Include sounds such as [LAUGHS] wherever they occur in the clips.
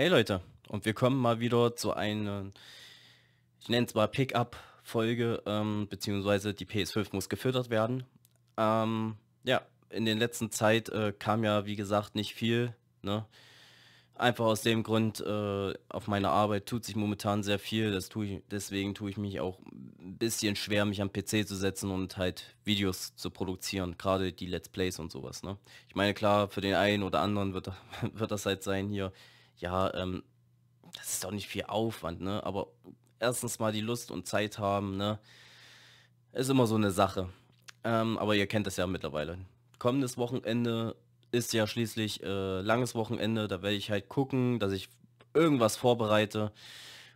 Hey Leute, und wir kommen mal wieder zu einer, ich nenne es mal pick folge ähm, beziehungsweise die PS5 muss gefüttert werden. Ähm, ja, in den letzten Zeit äh, kam ja, wie gesagt, nicht viel. Ne? Einfach aus dem Grund, äh, auf meiner Arbeit tut sich momentan sehr viel. Das tue ich, deswegen tue ich mich auch ein bisschen schwer, mich am PC zu setzen und halt Videos zu produzieren, gerade die Let's Plays und sowas. Ne? Ich meine, klar, für den einen oder anderen wird, [LAUGHS] wird das halt sein hier ja, ähm, das ist doch nicht viel Aufwand, ne? Aber erstens mal die Lust und Zeit haben, ne? Ist immer so eine Sache. Ähm, aber ihr kennt das ja mittlerweile. Kommendes Wochenende ist ja schließlich äh, langes Wochenende. Da werde ich halt gucken, dass ich irgendwas vorbereite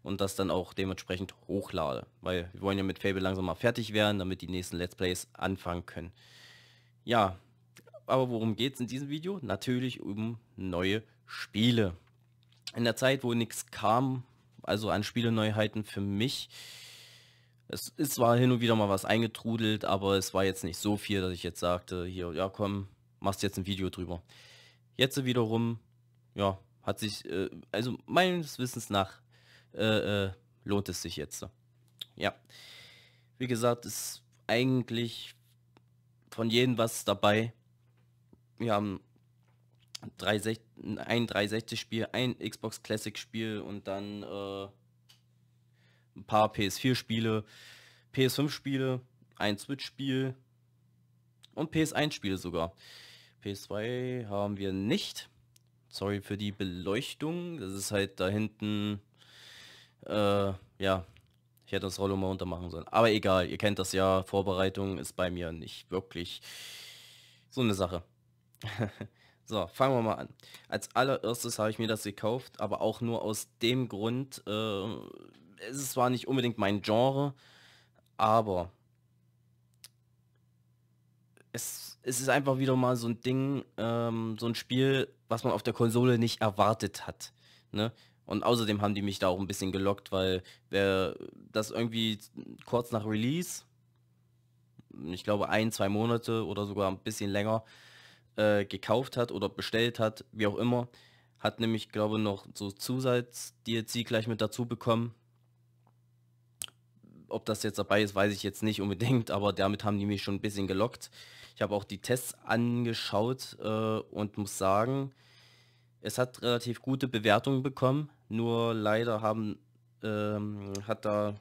und das dann auch dementsprechend hochlade. Weil wir wollen ja mit Fable langsam mal fertig werden, damit die nächsten Let's Plays anfangen können. Ja, aber worum geht es in diesem Video? Natürlich um neue Spiele in der Zeit, wo nichts kam, also an Spieleneuheiten für mich, es ist zwar hin und wieder mal was eingetrudelt, aber es war jetzt nicht so viel, dass ich jetzt sagte, hier, ja komm, machst jetzt ein Video drüber. Jetzt wiederum, ja, hat sich, äh, also meines Wissens nach, äh, äh, lohnt es sich jetzt. Ja. Wie gesagt, ist eigentlich von jedem was dabei. Wir haben 360, ein 360-Spiel, ein Xbox Classic-Spiel und dann äh, ein paar PS4-Spiele, PS5-Spiele, ein Switch-Spiel und PS1-Spiele sogar. PS2 haben wir nicht. Sorry für die Beleuchtung. Das ist halt da hinten. Äh, ja, ich hätte das Rollo mal untermachen sollen. Aber egal, ihr kennt das ja. Vorbereitung ist bei mir nicht wirklich so eine Sache. [LAUGHS] So, fangen wir mal an. Als allererstes habe ich mir das gekauft, aber auch nur aus dem Grund, äh, es war nicht unbedingt mein Genre, aber es, es ist einfach wieder mal so ein Ding, ähm, so ein Spiel, was man auf der Konsole nicht erwartet hat. Ne? Und außerdem haben die mich da auch ein bisschen gelockt, weil wer das irgendwie kurz nach Release, ich glaube ein, zwei Monate oder sogar ein bisschen länger, äh, gekauft hat oder bestellt hat, wie auch immer, hat nämlich, glaube noch so Zusatz-DLC gleich mit dazu bekommen. Ob das jetzt dabei ist, weiß ich jetzt nicht unbedingt, aber damit haben die mich schon ein bisschen gelockt. Ich habe auch die Tests angeschaut äh, und muss sagen, es hat relativ gute Bewertungen bekommen, nur leider haben, ähm, hat da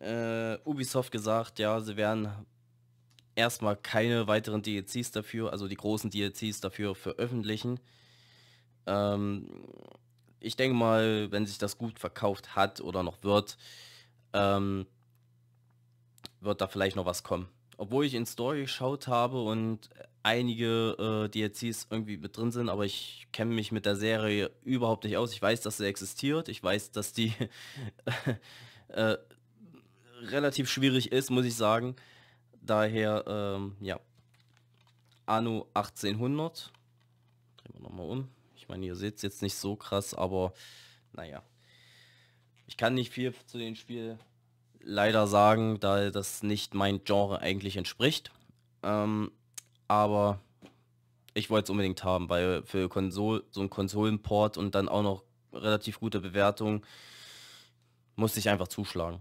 äh, Ubisoft gesagt, ja, sie werden erstmal keine weiteren DLCs dafür, also die großen DLCs dafür veröffentlichen. Ähm, ich denke mal, wenn sich das gut verkauft hat oder noch wird, ähm, wird da vielleicht noch was kommen. Obwohl ich in Story geschaut habe und einige äh, DLCs irgendwie mit drin sind, aber ich kenne mich mit der Serie überhaupt nicht aus. Ich weiß, dass sie existiert. Ich weiß, dass die [LAUGHS] äh, relativ schwierig ist, muss ich sagen. Daher, ähm, ja. Anno 1800. Drehen wir nochmal um. Ich meine, ihr seht es jetzt nicht so krass, aber naja. Ich kann nicht viel zu dem Spiel leider sagen, da das nicht mein Genre eigentlich entspricht. Ähm, aber ich wollte es unbedingt haben, weil für Konsol, so ein Konsolenport und dann auch noch relativ gute Bewertung musste ich einfach zuschlagen.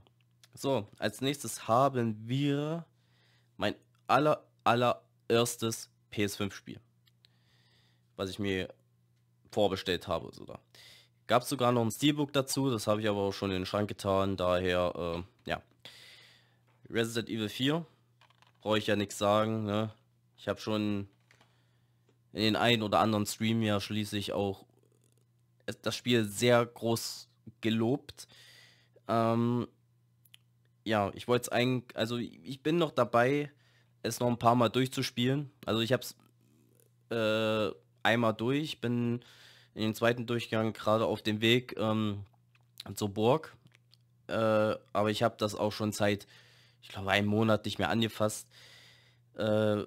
So, als nächstes haben wir mein aller, allererstes PS5-Spiel, was ich mir vorbestellt habe. Sogar. Gab es sogar noch ein Steelbook dazu, das habe ich aber auch schon in den Schrank getan, daher, äh, ja. Resident Evil 4, brauche ich ja nichts sagen, ne? Ich habe schon in den einen oder anderen Stream ja schließlich auch das Spiel sehr groß gelobt. Ähm, ja, ich wollte es eigentlich, also ich bin noch dabei, es noch ein paar Mal durchzuspielen. Also ich habe es äh, einmal durch, bin in den zweiten Durchgang gerade auf dem Weg ähm, zur Burg. Äh, aber ich habe das auch schon seit, ich glaube, einem Monat nicht mehr angefasst. Äh,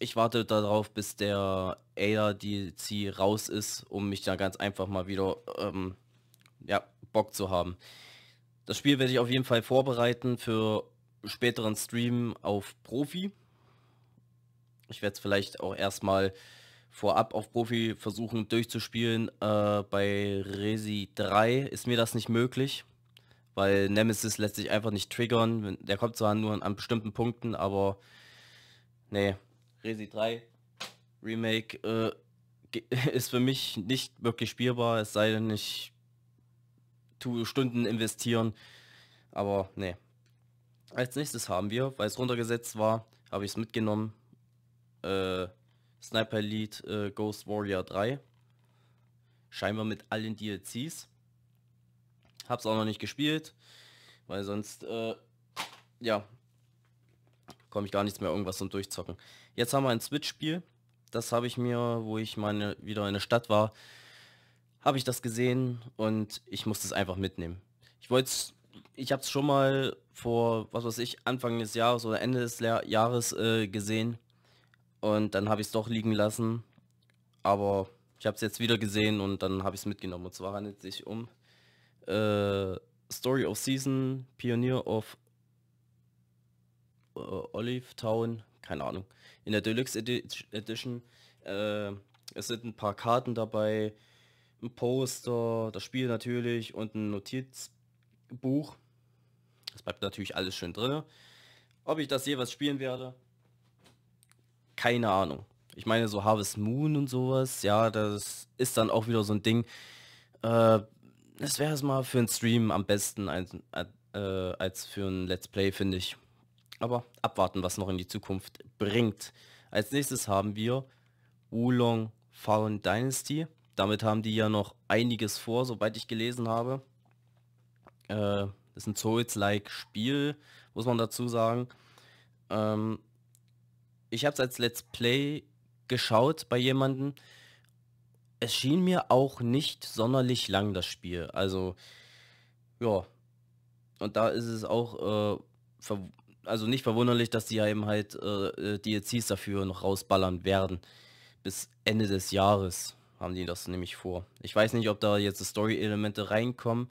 ich warte darauf, bis der Ada DLC raus ist, um mich da ganz einfach mal wieder ähm, ja, Bock zu haben. Das Spiel werde ich auf jeden Fall vorbereiten für späteren Stream auf Profi. Ich werde es vielleicht auch erstmal vorab auf Profi versuchen durchzuspielen. Äh, bei Resi 3 ist mir das nicht möglich, weil Nemesis lässt sich einfach nicht triggern. Der kommt zwar nur an bestimmten Punkten, aber nee, Resi 3 Remake äh, [LAUGHS] ist für mich nicht wirklich spielbar, es sei denn, ich Stunden investieren. Aber nee. Als nächstes haben wir, weil es runtergesetzt war, habe ich es mitgenommen. Äh, Sniper Lead äh, Ghost Warrior 3. Scheinbar mit allen DLCs. Hab's auch noch nicht gespielt, weil sonst, äh, ja, komme ich gar nichts mehr irgendwas zum Durchzocken. Jetzt haben wir ein Switch-Spiel. Das habe ich mir, wo ich meine wieder in der Stadt war, habe ich das gesehen und ich musste es einfach mitnehmen. Ich wollte es, ich habe es schon mal vor, was weiß ich, Anfang des Jahres oder Ende des Le Jahres äh, gesehen und dann habe ich es doch liegen lassen. Aber ich habe es jetzt wieder gesehen und dann habe ich es mitgenommen. Und zwar handelt es sich um äh, Story of Season, Pioneer of äh, Olive Town, keine Ahnung. In der Deluxe Edi Edition äh, es sind ein paar Karten dabei, ein Poster, das Spiel natürlich und ein Notizbuch. Das bleibt natürlich alles schön drin. Ob ich das jeweils spielen werde, keine Ahnung. Ich meine, so Harvest Moon und sowas, ja, das ist dann auch wieder so ein Ding. Äh, das wäre es mal für einen Stream am besten als, äh, als für ein Let's Play, finde ich. Aber abwarten, was noch in die Zukunft bringt. Als nächstes haben wir Wulong Fallen Dynasty damit haben die ja noch einiges vor, soweit ich gelesen habe. Äh, das ist ein Souls-like Spiel, muss man dazu sagen. Ähm, ich habe es als Let's Play geschaut bei jemandem. Es schien mir auch nicht sonderlich lang, das Spiel. Also, ja. Und da ist es auch, äh, also nicht verwunderlich, dass die eben halt äh, äh DLCs dafür noch rausballern werden. Bis Ende des Jahres haben die das nämlich vor. Ich weiß nicht, ob da jetzt Story-Elemente reinkommen,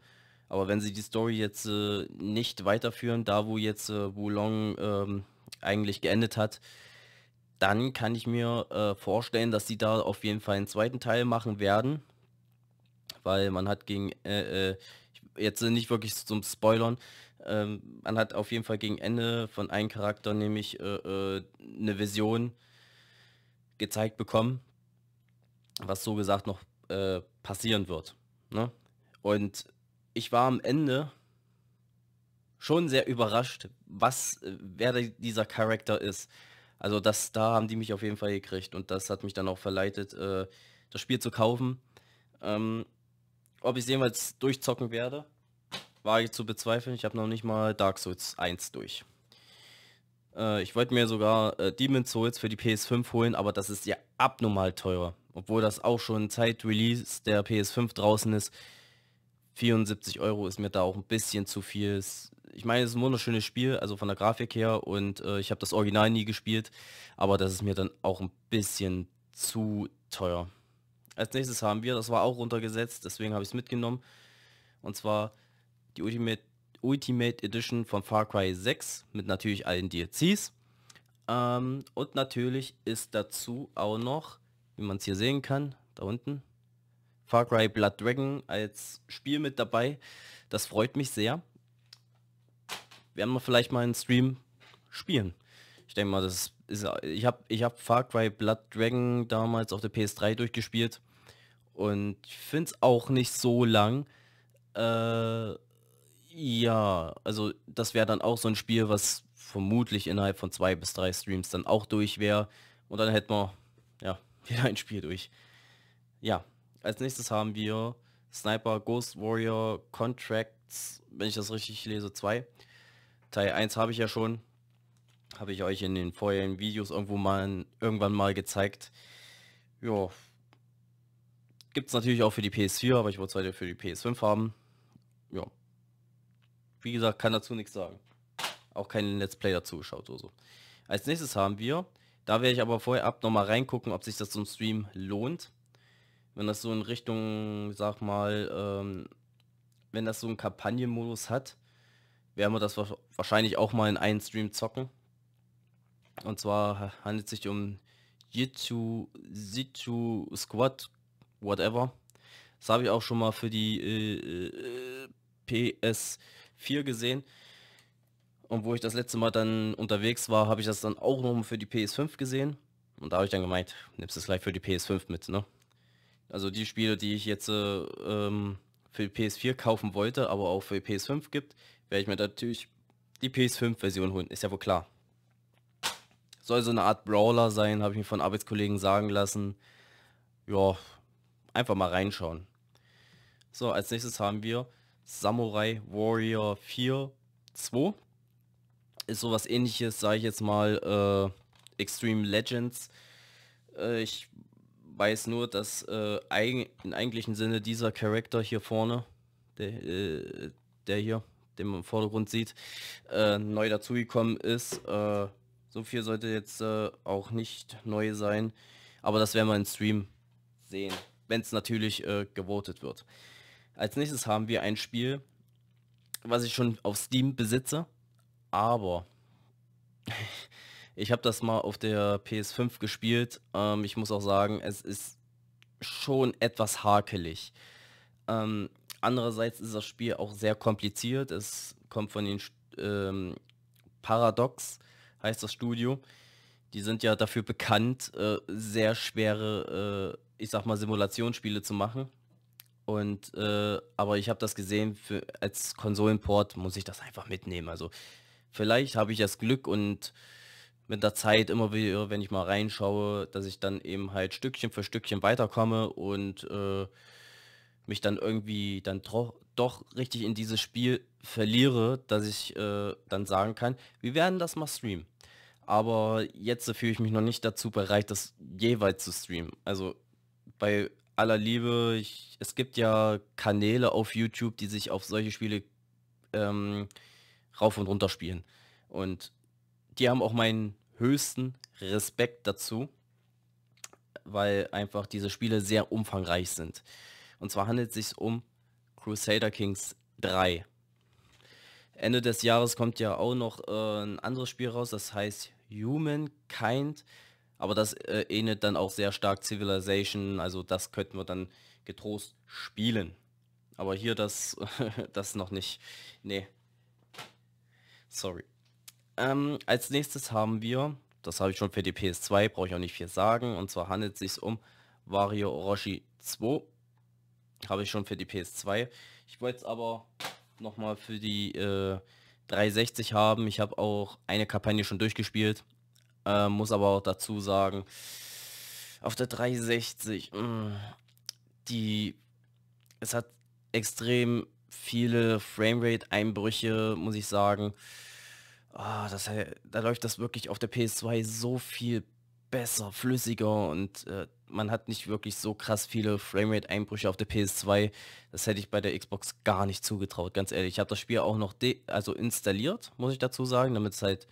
aber wenn sie die Story jetzt äh, nicht weiterführen, da wo jetzt äh, Wulong ähm, eigentlich geendet hat, dann kann ich mir äh, vorstellen, dass sie da auf jeden Fall einen zweiten Teil machen werden, weil man hat gegen, äh, äh, jetzt äh, nicht wirklich zum Spoilern, ähm, man hat auf jeden Fall gegen Ende von einem Charakter nämlich äh, äh, eine Vision gezeigt bekommen, was so gesagt noch äh, passieren wird. Ne? Und ich war am Ende schon sehr überrascht, was äh, wer dieser Charakter ist. Also das, da haben die mich auf jeden Fall gekriegt und das hat mich dann auch verleitet, äh, das Spiel zu kaufen. Ähm, ob ich es jemals durchzocken werde, war ich zu bezweifeln. Ich habe noch nicht mal Dark Souls 1 durch. Äh, ich wollte mir sogar äh, Demon's Souls für die PS5 holen, aber das ist ja abnormal teuer obwohl das auch schon Zeit-Release der PS5 draußen ist. 74 Euro ist mir da auch ein bisschen zu viel. Ich meine, es ist ein wunderschönes Spiel, also von der Grafik her und äh, ich habe das Original nie gespielt, aber das ist mir dann auch ein bisschen zu teuer. Als nächstes haben wir, das war auch runtergesetzt, deswegen habe ich es mitgenommen, und zwar die Ultimate, Ultimate Edition von Far Cry 6 mit natürlich allen DLCs. Ähm, und natürlich ist dazu auch noch wie man es hier sehen kann, da unten. Far Cry Blood Dragon als Spiel mit dabei. Das freut mich sehr. Werden wir vielleicht mal einen Stream spielen. Ich denke mal, das ist, ich habe ich hab Far Cry Blood Dragon damals auf der PS3 durchgespielt und ich finde es auch nicht so lang. Äh, ja, also das wäre dann auch so ein Spiel, was vermutlich innerhalb von zwei bis drei Streams dann auch durch wäre und dann hätten wir, ja, wieder ein Spiel durch. Ja, als nächstes haben wir Sniper Ghost Warrior Contracts, wenn ich das richtig lese, 2. Teil 1 habe ich ja schon. Habe ich euch in den vorherigen Videos irgendwo mal irgendwann mal gezeigt. Ja. Gibt es natürlich auch für die PS4, aber ich wollte es heute für die PS5 haben. Ja. Wie gesagt, kann dazu nichts sagen. Auch kein Let's Play dazu geschaut oder so. Als nächstes haben wir da werde ich aber vorher ab nochmal reingucken, ob sich das zum Stream lohnt. Wenn das so in Richtung, sag mal, ähm, wenn das so einen Kampagnenmodus hat, werden wir das wahrscheinlich auch mal in einen Stream zocken. Und zwar handelt es sich um Jitsu, Situ Squad, whatever. Das habe ich auch schon mal für die äh, äh PS4 gesehen. Und wo ich das letzte Mal dann unterwegs war, habe ich das dann auch noch für die PS5 gesehen. Und da habe ich dann gemeint, nimmst du es gleich für die PS5 mit, ne? Also die Spiele, die ich jetzt äh, ähm, für die PS4 kaufen wollte, aber auch für die PS5 gibt, werde ich mir natürlich die PS5-Version holen, ist ja wohl klar. Soll so eine Art Brawler sein, habe ich mir von Arbeitskollegen sagen lassen. Ja, einfach mal reinschauen. So, als nächstes haben wir Samurai Warrior 4 2 sowas ähnliches, sage ich jetzt mal, äh, Extreme Legends. Äh, ich weiß nur, dass äh, eig im eigentlichen Sinne dieser Charakter hier vorne, der, äh, der hier, den man im Vordergrund sieht, äh, neu dazugekommen ist. Äh, so viel sollte jetzt auch nicht neu sein, aber das werden wir im Stream sehen, wenn es natürlich gewotet wird. Als nächstes haben wir ein Spiel, was ich schon auf Steam besitze aber [LAUGHS] ich habe das mal auf der PS5 gespielt. Ähm, ich muss auch sagen, es ist schon etwas hakelig. Ähm, andererseits ist das Spiel auch sehr kompliziert. Es kommt von den ähm, Paradox, heißt das Studio. Die sind ja dafür bekannt, äh, sehr schwere, äh, ich sag mal, Simulationsspiele zu machen. Und äh, aber ich habe das gesehen, für, als Konsolenport muss ich das einfach mitnehmen. Also Vielleicht habe ich das Glück und mit der Zeit immer wieder, wenn ich mal reinschaue, dass ich dann eben halt Stückchen für Stückchen weiterkomme und äh, mich dann irgendwie dann doch richtig in dieses Spiel verliere, dass ich äh, dann sagen kann, wir werden das mal streamen. Aber jetzt fühle ich mich noch nicht dazu bereit, das jeweils zu streamen. Also bei aller Liebe, ich, es gibt ja Kanäle auf YouTube, die sich auf solche Spiele ähm, rauf und runter spielen. Und die haben auch meinen höchsten Respekt dazu, weil einfach diese Spiele sehr umfangreich sind. Und zwar handelt es sich um Crusader Kings 3. Ende des Jahres kommt ja auch noch äh, ein anderes Spiel raus, das heißt Humankind. Aber das äh, ähnelt dann auch sehr stark Civilization, also das könnten wir dann getrost spielen. Aber hier das, [LAUGHS] das noch nicht. Nee. Sorry. Ähm, als nächstes haben wir, das habe ich schon für die PS2, brauche ich auch nicht viel sagen, und zwar handelt es sich um Wario Orochi 2. Habe ich schon für die PS2. Ich wollte es aber nochmal für die äh, 360 haben. Ich habe auch eine Kampagne schon durchgespielt. Äh, muss aber auch dazu sagen, auf der 360, mh, mm, die, es hat extrem viele Framerate-Einbrüche, muss ich sagen. Oh, das, da läuft das wirklich auf der PS2 so viel besser, flüssiger und äh, man hat nicht wirklich so krass viele Framerate-Einbrüche auf der PS2. Das hätte ich bei der Xbox gar nicht zugetraut, ganz ehrlich. Ich habe das Spiel auch noch also installiert, muss ich dazu sagen, damit es halt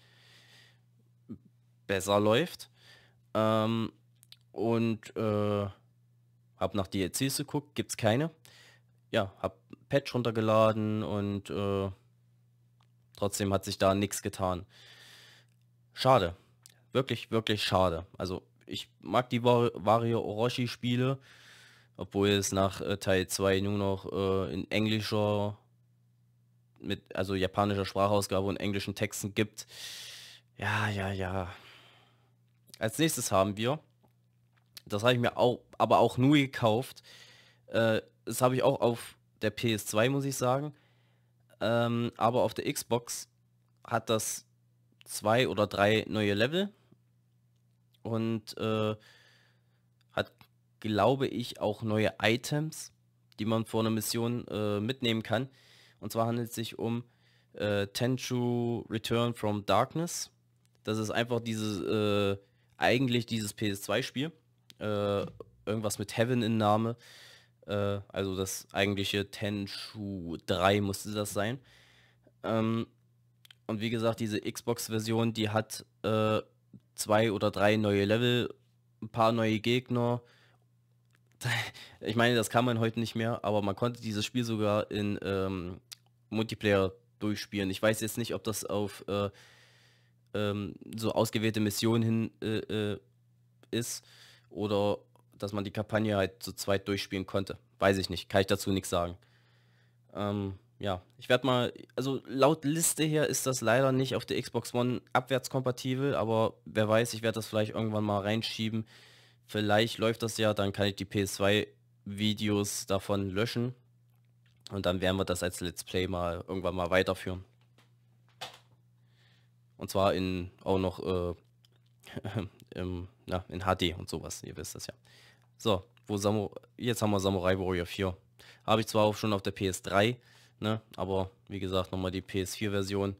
besser läuft. Ähm, und äh, habe nach DLCs geguckt, gibt es keine. Ja, habe Patch runtergeladen und äh, trotzdem hat sich da nichts getan. Schade. Wirklich, wirklich schade. Also ich mag die Wario Orochi Spiele, obwohl es nach äh, Teil 2 nur noch äh, in englischer, mit, also japanischer Sprachausgabe und englischen Texten gibt. Ja, ja, ja. Als nächstes haben wir, das habe ich mir auch, aber auch nur gekauft, äh, das habe ich auch auf der PS2, muss ich sagen. Ähm, aber auf der Xbox hat das zwei oder drei neue Level und äh, hat, glaube ich, auch neue Items, die man vor einer Mission äh, mitnehmen kann. Und zwar handelt es sich um äh, Tenchu Return from Darkness. Das ist einfach dieses, äh, eigentlich dieses PS2-Spiel. Äh, irgendwas mit Heaven in Name. Äh, also das eigentliche Tenshu 3 musste das sein. Ähm, und wie gesagt, diese Xbox-Version, die hat äh, zwei oder drei neue Level, ein paar neue Gegner. [LAUGHS] Ich meine, das kann man heute nicht mehr, aber man konnte dieses Spiel sogar in ähm, Multiplayer durchspielen. Ich weiß jetzt nicht, ob das auf äh, ähm, so ausgewählte Missionen hin äh, äh ist oder dass man die Kampagne halt zu zweit durchspielen konnte. Weiß ich nicht, kann ich dazu nichts sagen. Ähm, ja, ich werde mal, also laut Liste her ist das leider nicht auf der Xbox One abwärtskompatibel, aber wer weiß, ich werde das vielleicht irgendwann mal reinschieben. Vielleicht läuft das ja, dann kann ich die PS2-Videos davon löschen und dann werden wir das als Let's Play mal irgendwann mal weiterführen. Und zwar in auch noch äh, ähm, na, in HD und sowas, ihr wisst das ja. So, wo Samu jetzt haben wir Samurai Warrior 4. Habe ich zwar auch schon auf der PS3, ne, aber wie gesagt, nochmal die PS4-Version.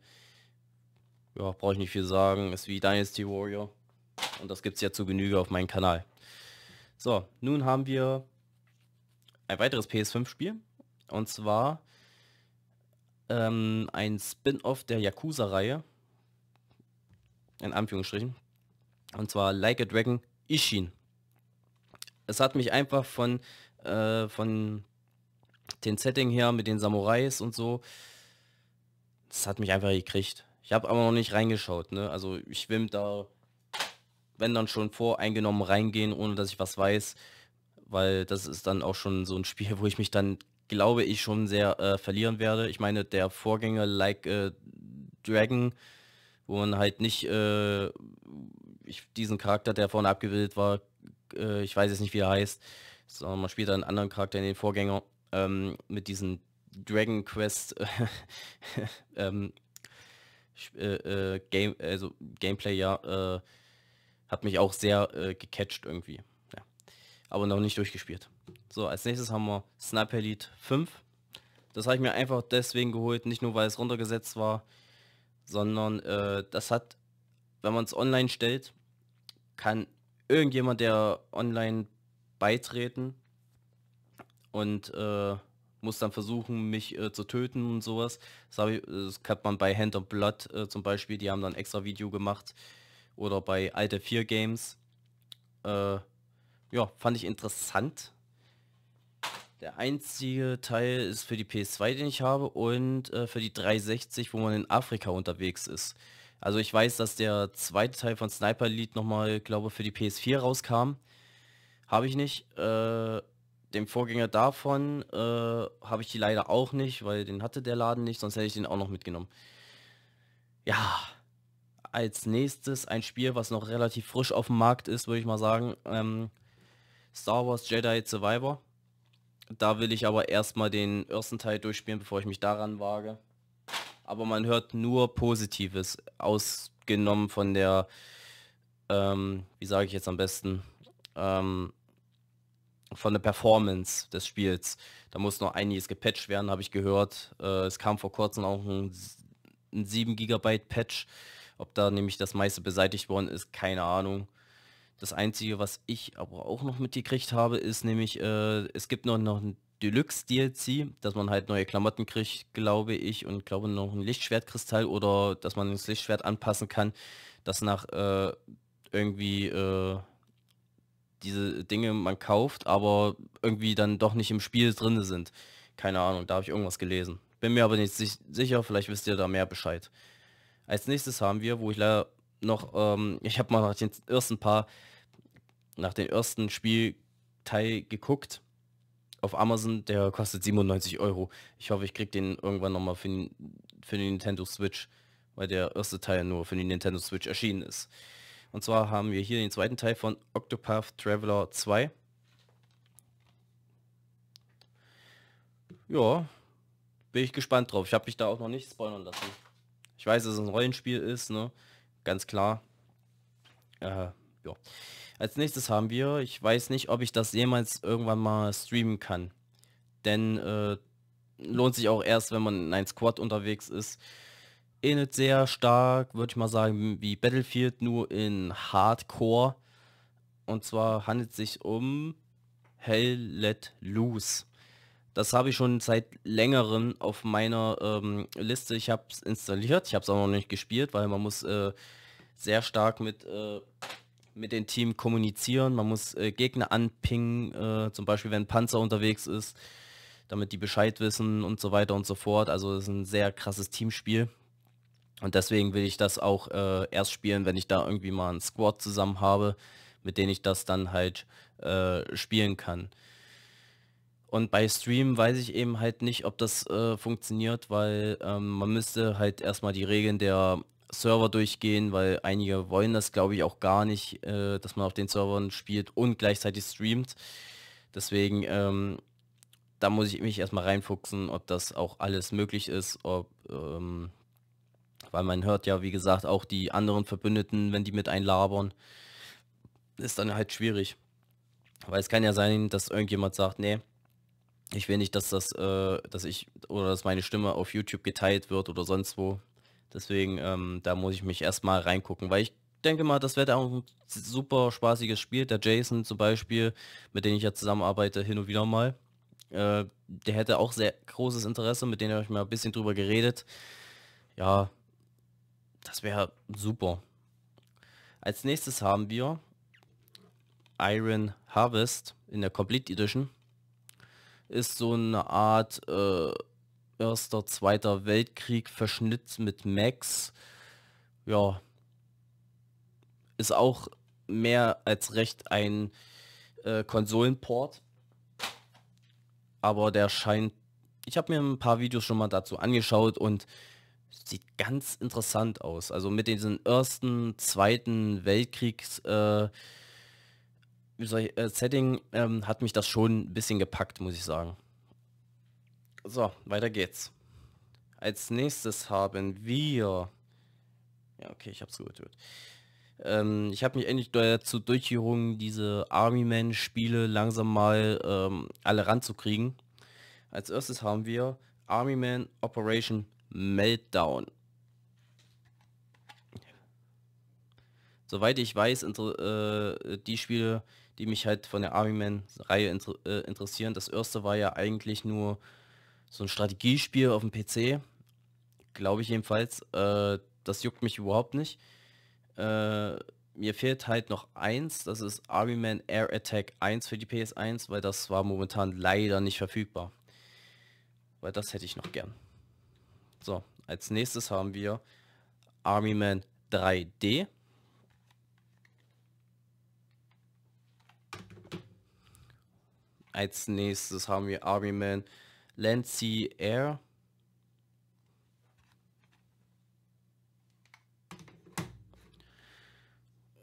Ja, brauche ich nicht viel sagen, ist wie Dynasty Warrior. Und das gibt es ja zu Genüge auf meinem Kanal. So, nun haben wir ein weiteres PS5-Spiel. Und zwar ähm, ein Spin-off der Yakuza-Reihe. In Anführungsstrichen. Und zwar Like a Dragon Ishin. Es hat mich einfach von, äh, von den Setting her mit den Samurais und so, das hat mich einfach gekriegt. Ich habe aber noch nicht reingeschaut, ne? Also ich will da, wenn dann schon voreingenommen reingehen, ohne dass ich was weiß, weil das ist dann auch schon so ein Spiel, wo ich mich dann, glaube ich, schon sehr äh, verlieren werde. Ich meine, der Vorgänger Like äh, Dragon, wo man halt nicht äh, ich, diesen Charakter, der vorne abgebildet war, äh, ich weiß jetzt nicht, wie er heißt, sondern man spielt einen anderen Charakter in den Vorgänger ähm, mit diesen Dragon Quest [LAUGHS] ähm, äh, ähm, äh, Game, also Gameplay, ja, äh, hat mich auch sehr äh, gecatcht irgendwie. Ja. Aber noch nicht durchgespielt. So, als nächstes haben wir Sniper Elite 5. Das habe ich mir einfach deswegen geholt, nicht nur weil es runtergesetzt war, sondern äh, das hat wenn man es online stellt, kann irgendjemand, der online beitreten und äh, muss dann versuchen, mich äh, zu töten und sowas. Das, ich, das hat man bei Hand of Blood äh, zum Beispiel, die haben dann extra Video gemacht. Oder bei Alte 4 Games. Äh, ja, fand ich interessant. Der einzige Teil ist für die PS2, den ich habe, und äh, für die 360, wo man in Afrika unterwegs ist. Also ich weiß, dass der zweite Teil von Sniper Elite nochmal, glaube für die PS4 rauskam. Habe ich nicht. Äh, den Vorgänger davon äh, habe ich die leider auch nicht, weil den hatte der Laden nicht, sonst hätte ich den auch noch mitgenommen. Ja, als nächstes ein Spiel, was noch relativ frisch auf dem Markt ist, würde ich mal sagen. Ähm, Star Wars Jedi Survivor. Da will ich aber erstmal den ersten Teil durchspielen, bevor ich mich daran wage aber man hört nur Positives, ausgenommen von der, ähm, wie sage ich jetzt am besten, ähm, von der Performance des Spiels. Da muss noch einiges gepatcht werden, habe ich gehört. Äh, es kam vor kurzem auch ein, ein 7 GB Patch. Ob da nämlich das meiste beseitigt worden ist, keine Ahnung. Das Einzige, was ich aber auch noch mitgekriegt habe, ist nämlich, äh, es gibt noch, noch ein Deluxe DLC, dass man halt neue Klamotten kriegt, glaube ich, und glaube noch ein Lichtschwertkristall oder dass man das Lichtschwert anpassen kann, dass nach äh, irgendwie äh, diese Dinge man kauft, aber irgendwie dann doch nicht im Spiel drin sind. Keine Ahnung, da habe ich irgendwas gelesen. Bin mir aber nicht sich sicher, vielleicht wisst ihr da mehr Bescheid. Als nächstes haben wir, wo ich leider noch, ähm, ich habe mal nach den ersten paar, nach dem ersten Spielteil geguckt auf Amazon, der kostet 97 Euro. Ich hoffe, ich krieg den irgendwann nochmal für, für den Nintendo Switch, weil der erste Teil nur für die Nintendo Switch erschienen ist. Und zwar haben wir hier den zweiten Teil von Octopath Traveler 2. Ja, bin ich gespannt drauf. Ich habe mich da auch noch nicht spoilern lassen. Ich weiß, dass es ein Rollenspiel ist, ne? Ganz klar. Äh, ja. Als nächstes haben wir, ich weiß nicht, ob ich das jemals irgendwann mal streamen kann. Denn äh, lohnt sich auch erst, wenn man in ein Squad unterwegs ist. Ähnelt sehr stark, würde ich mal sagen, wie Battlefield, nur in Hardcore. Und zwar handelt es sich um Hell Let Loose. Das habe ich schon seit längerem auf meiner ähm, Liste. Ich habe es installiert, ich habe es auch noch nicht gespielt, weil man muss äh, sehr stark mit äh, mit dem Team kommunizieren, man muss äh, Gegner anpingen, äh, zum Beispiel wenn ein Panzer unterwegs ist, damit die Bescheid wissen und so weiter und so fort. Also es ist ein sehr krasses Teamspiel. Und deswegen will ich das auch äh, erst spielen, wenn ich da irgendwie mal einen Squad zusammen habe, mit denen ich das dann halt äh, spielen kann. Und bei Stream weiß ich eben halt nicht, ob das äh, funktioniert, weil ähm, man müsste halt erstmal die Regeln der Server durchgehen, weil einige wollen das, glaube ich, auch gar nicht, äh, dass man auf den Servern spielt und gleichzeitig streamt. Deswegen, ähm, da muss ich mich erstmal reinfuchsen, ob das auch alles möglich ist, ob, ähm, weil man hört ja, wie gesagt, auch die anderen Verbündeten, wenn die mit einlabern, ist dann halt schwierig. Weil es kann ja sein, dass irgendjemand sagt, nee, ich will nicht, dass das, äh, dass ich oder dass meine Stimme auf YouTube geteilt wird oder sonst wo. Deswegen, ähm, da muss ich mich erstmal reingucken, weil ich denke mal, das wird auch ein super spaßiges Spiel. Der Jason zum Beispiel, mit dem ich ja zusammenarbeite, hin und wieder mal, äh, der hätte auch sehr großes Interesse, mit dem habe ich mal ein bisschen drüber geredet. Ja, das wäre super. Als nächstes haben wir Iron Harvest in der Complete Edition. Ist so eine Art äh, Erster, Zweiter Weltkrieg, Verschnitt mit Max. Ja, ist auch mehr als recht ein äh, Konsolenport. Aber der scheint, ich habe mir ein paar Videos schon mal dazu angeschaut und sieht ganz interessant aus. Also mit diesen ersten, zweiten Weltkriegs... Äh, äh, Setting ähm, hat mich das schon ein bisschen gepackt, muss ich sagen. So, weiter geht's. Als nächstes haben wir... Ja, okay, ich hab's gut. Ähm, ich habe mich endlich dazu durchgerungen, diese Army Man Spiele langsam mal ähm, alle ranzukriegen. Als erstes haben wir Army Man Operation Meltdown. Soweit ich weiß, äh, die Spiele, die mich halt von der Army Man Reihe inter äh, interessieren, das erste war ja eigentlich nur so ein Strategiespiel auf dem PC, glaube ich jedenfalls, äh, das juckt mich überhaupt nicht. Äh, mir fehlt halt noch eins, das ist Army Man Air Attack 1 für die PS1, weil das war momentan leider nicht verfügbar. Weil das hätte ich noch gern. So, als nächstes haben wir Army Man 3D. Als nächstes haben wir Army Man Lancy Air.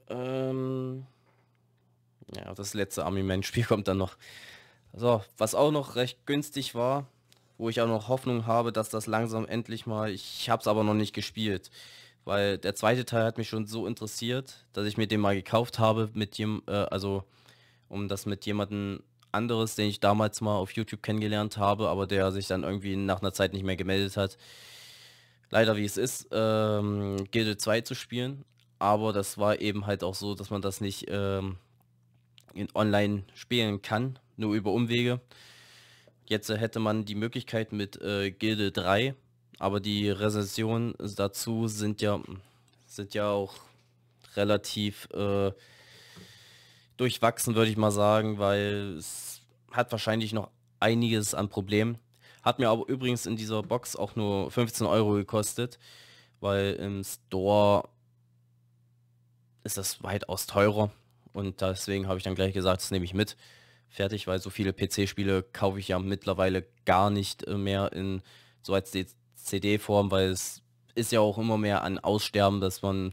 Ähm ja, das letzte Army Man spiel [LAUGHS] kommt dann noch. So, was auch noch recht günstig war, wo ich auch noch Hoffnung habe, dass das langsam endlich mal, ich habe es aber noch nicht gespielt, weil der zweite Teil hat mich schon so interessiert, dass ich mir den mal gekauft habe, mit jem, äh, also um das mit jemandem anderes, den ich damals mal auf YouTube kennengelernt habe, aber der sich dann irgendwie nach einer Zeit nicht mehr gemeldet hat. Leider wie es ist, ähm, Gilde 2 zu spielen. Aber das war eben halt auch so, dass man das nicht ähm, in online spielen kann, nur über Umwege. Jetzt hätte man die Möglichkeit mit äh, Gilde 3, aber die Rezensionen dazu sind ja, sind ja auch relativ äh, durchwachsen, würde ich mal sagen, weil es hat wahrscheinlich noch einiges an Problemen. Hat mir aber übrigens in dieser Box auch nur 15 Euro gekostet, weil im Store ist das weitaus teurer. Und deswegen habe ich dann gleich gesagt, das nehme ich mit. Fertig, weil so viele PC-Spiele kaufe ich ja mittlerweile gar nicht äh, mehr in so als CD-Form, weil es ist ja auch immer mehr an Aussterben, dass man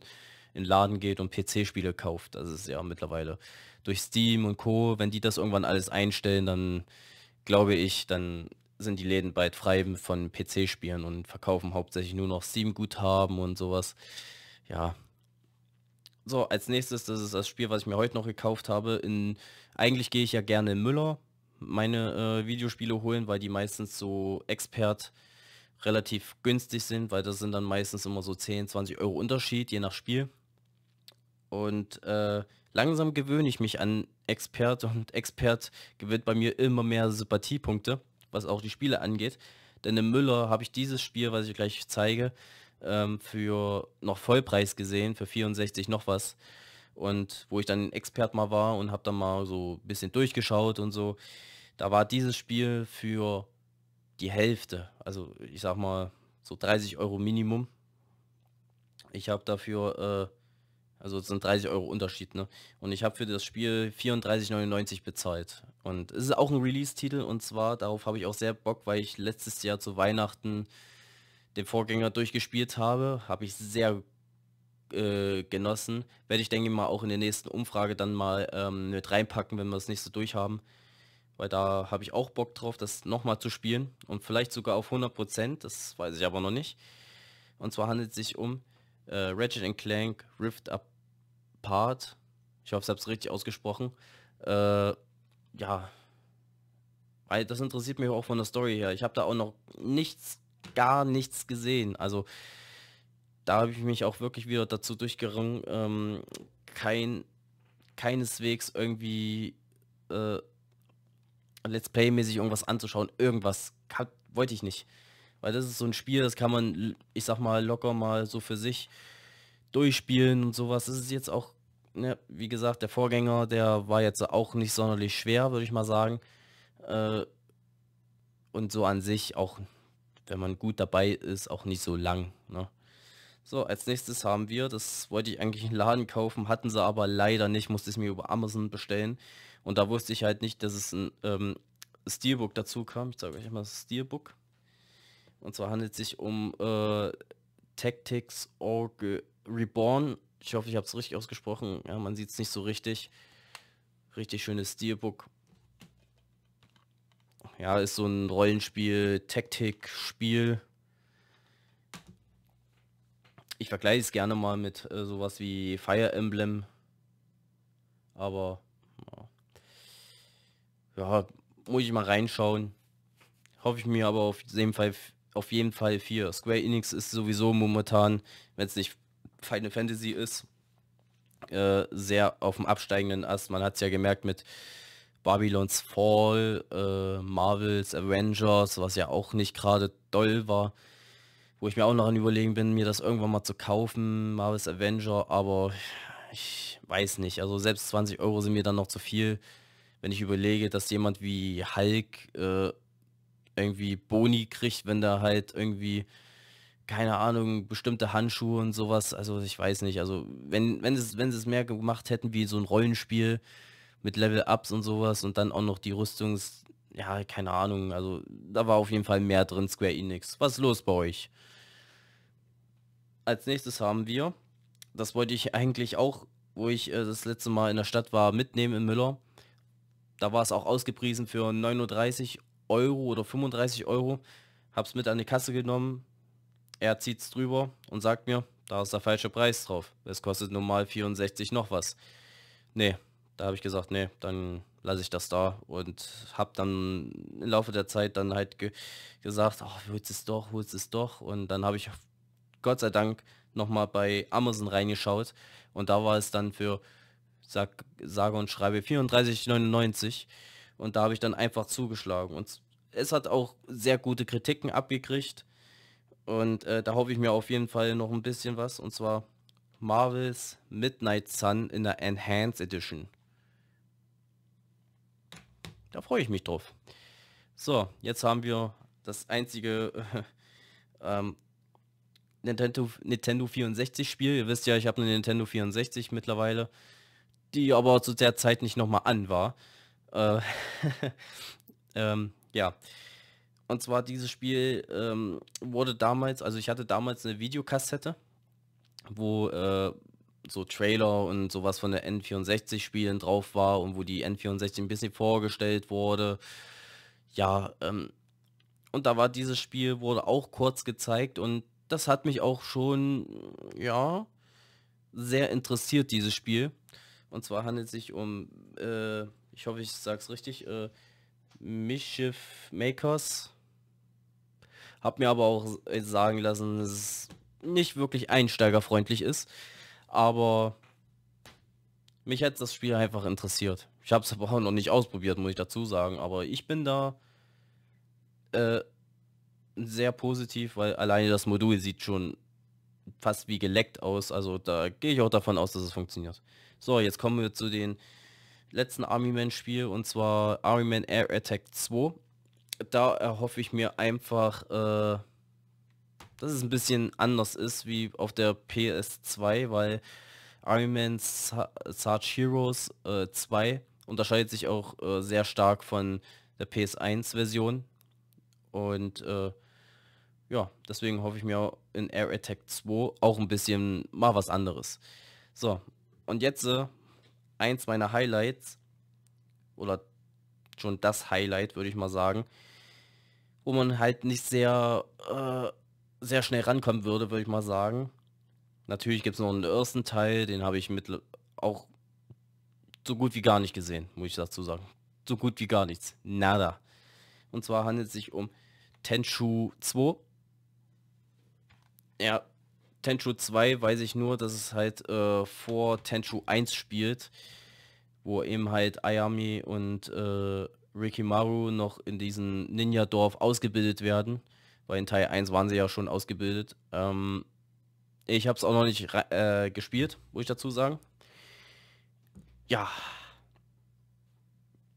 in Laden geht und PC-Spiele kauft. Das ist ja mittlerweile durch Steam und Co., wenn die das irgendwann alles einstellen, dann glaube ich, dann sind die Läden bald frei von PC-Spielen und verkaufen hauptsächlich nur noch Steam-Guthaben und sowas. Ja. So, als nächstes, das ist das Spiel, was ich mir heute noch gekauft habe. In, eigentlich gehe ich ja gerne in Müller meine äh, Videospiele holen, weil die meistens so Expert relativ günstig sind, weil das sind dann meistens immer so 10, 20 Euro Unterschied, je nach Spiel. Und äh, Langsam gewöhne ich mich an Expert und Expert gewinnt bei mir immer mehr Sympathiepunkte, was auch die Spiele angeht. Denn im Müller habe ich dieses Spiel, was ich gleich zeige, ähm, für noch Vollpreis gesehen, für 64 noch was. Und wo ich dann Expert mal war und habe dann mal so ein bisschen durchgeschaut und so, da war dieses Spiel für die Hälfte, also ich sag mal so 30 Euro Minimum. Ich habe dafür äh, also es sind 30 Euro Unterschied, ne? Und ich habe für das Spiel 34,99 bezahlt. Und es ist auch ein Release-Titel und zwar, darauf habe ich auch sehr Bock, weil ich letztes Jahr zu Weihnachten den Vorgänger durchgespielt habe. Habe ich sehr äh, genossen. Werde ich, denke ich, mal, auch in der nächsten Umfrage dann mal ähm, mit reinpacken, wenn wir das nächste durchhaben. Weil da habe ich auch Bock drauf, das nochmal zu spielen. Und vielleicht sogar auf 100%, Prozent. das weiß ich aber noch nicht. Und zwar handelt es sich um äh, Ratchet Clank Rift Up Part. Ich hoffe, ich habe es richtig ausgesprochen. Äh, ja, weil das interessiert mich auch von der Story her. Ich habe da auch noch nichts, gar nichts gesehen. Also da habe ich mich auch wirklich wieder dazu durchgerungen, ähm, kein, keineswegs irgendwie äh, Let's Play-mäßig irgendwas anzuschauen. Irgendwas hat, wollte ich nicht. Weil das ist so ein Spiel, das kann man, ich sag mal, locker mal so für sich durchspielen und sowas. Das ist jetzt auch ne, wie gesagt, der Vorgänger, der war jetzt auch nicht sonderlich schwer, würde ich mal sagen. Äh, und so an sich auch, wenn man gut dabei ist, auch nicht so lang. Ne? So, als nächstes haben wir, das wollte ich eigentlich einen Laden kaufen, hatten sie aber leider nicht, musste ich mir über Amazon bestellen. Und da wusste ich halt nicht, dass es ein ähm, Steelbook dazu kam. Ich zeige euch mal das Steelbook. Und zwar handelt es sich um äh, Tactics Org Reborn ich hoffe, ich habe es richtig ausgesprochen. Ja, man sieht es nicht so richtig. Richtig schönes Steelbook. Ja, ist so ein Rollenspiel, Taktik-Spiel. Ich vergleiche es gerne mal mit äh, sowas wie Fire Emblem. Aber ja, muss ich mal reinschauen. Hoffe ich mir aber auf jeden Fall auf jeden Fall 4. Square Enix ist sowieso momentan, wenn es nicht Final Fantasy ist äh, sehr auf dem absteigenden Ast. Man hat es ja gemerkt mit Babylons Fall, äh, Marvels Avengers, was ja auch nicht gerade doll war, wo ich mir auch noch an überlegen bin, mir das irgendwann mal zu kaufen, Marvels Avenger, aber ich weiß nicht, also selbst 20 Euro sind mir dann noch zu viel, wenn ich überlege, dass jemand wie Hulk äh, irgendwie Boni kriegt, wenn der halt irgendwie keine Ahnung, bestimmte Handschuhe und sowas. Also ich weiß nicht. Also wenn, wenn, sie es, wenn sie es mehr gemacht hätten wie so ein Rollenspiel mit Level-Ups und sowas und dann auch noch die Rüstungs... Ja, keine Ahnung. Also da war auf jeden Fall mehr drin, Square Enix. Was ist los bei euch? Als nächstes haben wir, das wollte ich eigentlich auch, wo ich äh, das letzte Mal in der Stadt war, mitnehmen in Müller. Da war es auch ausgepriesen für 39 Euro oder 35 Euro. Hab's mit an die Kasse genommen, er zieht's drüber und sagt mir, da ist der falsche Preis drauf. Es kostet normal 64 noch was. Nee, da habe ich gesagt, nee, dann lasse ich das da und habe dann im Laufe der Zeit dann halt ge gesagt, ach, holst es doch, holst es doch. Und dann habe ich Gott sei Dank nochmal bei Amazon reingeschaut und da war es dann für, sag, sage und schreibe 34,99 und da habe ich dann einfach zugeschlagen und es hat auch sehr gute Kritiken abgekriegt und äh, da hoffe ich mir auf jeden Fall noch ein bisschen was. Und zwar Marvel's Midnight Sun in der Enhanced Edition. Da freue ich mich drauf. So, jetzt haben wir das einzige [LAUGHS] äh, Nintendo, Nintendo 64 Spiel. Ihr wisst ja, ich habe eine Nintendo 64 mittlerweile, die aber zu der Zeit nicht nochmal an war. Äh, [LAUGHS] ähm, ja, und zwar dieses Spiel ähm, wurde damals, also ich hatte damals eine Videokassette, wo äh, so Trailer und sowas von der N64-Spielen drauf war und wo die N64 ein bisschen vorgestellt wurde. Ja, ähm, und da war dieses Spiel, wurde auch kurz gezeigt und das hat mich auch schon, ja, sehr interessiert, dieses Spiel. Und zwar handelt es sich um, äh, ich hoffe, ich sage es richtig, äh, Mischief Makers hab mir aber auch äh, sagen lassen, dass es nicht wirklich einsteigerfreundlich ist. Aber mich hätte das Spiel einfach interessiert. Ich habe es aber auch noch nicht ausprobiert, muss ich dazu sagen. Aber ich bin da äh, sehr positiv, weil alleine das Modul sieht schon fast wie geleckt aus. Also da gehe ich auch davon aus, dass es funktioniert. So, jetzt kommen wir zu den letzten Army Man Spiel und zwar Army Man Air Attack 2 da erhoffe ich mir einfach, äh, dass es ein bisschen anders ist wie auf der PS2, weil Iron Man Sarge Heroes äh, 2 unterscheidet sich auch äh, sehr stark von der PS1-Version. Und äh, ja, deswegen hoffe ich mir in Air Attack 2 auch ein bisschen mal was anderes. So, und jetzt äh, eins meiner Highlights, oder schon das Highlight, würde ich mal sagen, wo man halt nicht sehr, äh, sehr schnell rankommen würde, würde ich mal sagen. Natürlich gibt es noch einen ersten Teil, den habe ich mit auch so gut wie gar nicht gesehen, muss ich dazu sagen. So gut wie gar nichts. Nada. Und zwar handelt es sich um Tenchu 2. Ja, Tenchu 2 weiß ich nur, dass es halt äh, vor Tenchu 1 spielt, wo eben halt Ayami und äh, Rikimaru noch in diesem Ninja-Dorf ausgebildet werden, weil in Teil 1 waren sie ja schon ausgebildet. Ähm, ich habe es auch noch nicht äh, gespielt, muss ich dazu sagen. Ja,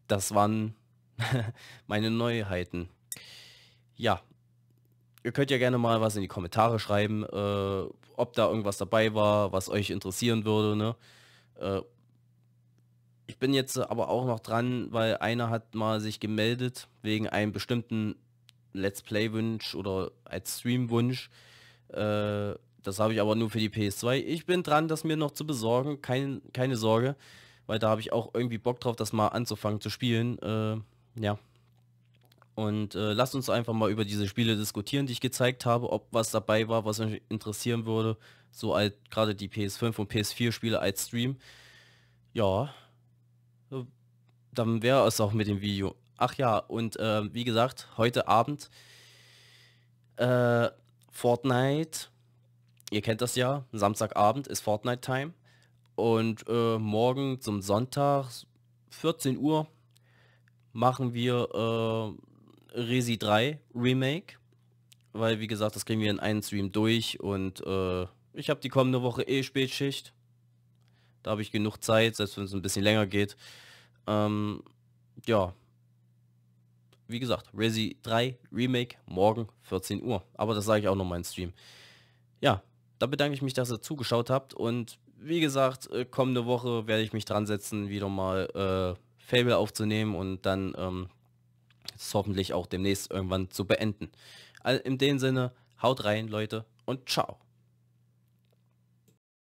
das waren [LAUGHS] meine Neuheiten. Ja, ihr könnt ja gerne mal was in die Kommentare schreiben, äh, ob da irgendwas dabei war, was euch interessieren würde. Ne? Äh, ich bin jetzt aber auch noch dran, weil einer hat mal sich gemeldet wegen einem bestimmten Let's Play-Wunsch oder als Stream-Wunsch. Äh, das habe ich aber nur für die PS2. Ich bin dran, das mir noch zu besorgen. Kein, keine Sorge, weil da habe ich auch irgendwie Bock drauf, das mal anzufangen zu spielen. Äh, ja. Und äh, lasst uns einfach mal über diese Spiele diskutieren, die ich gezeigt habe, ob was dabei war, was euch interessieren würde. So alt gerade die PS5 und PS4 Spiele als Stream. Ja, dann wäre es auch mit dem Video. Ach ja, und äh, wie gesagt, heute Abend äh, Fortnite. Ihr kennt das ja, Samstagabend ist Fortnite-Time. Und äh, morgen zum Sonntag, 14 Uhr, machen wir äh, Resi 3 Remake. Weil, wie gesagt, das kriegen wir in einem Stream durch. Und äh, ich habe die kommende Woche eh Spätschicht. Da habe ich genug Zeit, selbst wenn es ein bisschen länger geht. Ähm, ja. Wie gesagt, Resi 3 Remake morgen 14 Uhr. Aber das sage ich auch noch mal im Stream. Ja, da bedanke ich mich, dass ihr zugeschaut habt. Und wie gesagt, äh, kommende Woche werde ich mich dran setzen, wieder mal äh, Fable aufzunehmen und dann ähm, hoffentlich auch demnächst irgendwann zu beenden. Also in dem Sinne, haut rein, Leute, und ciao.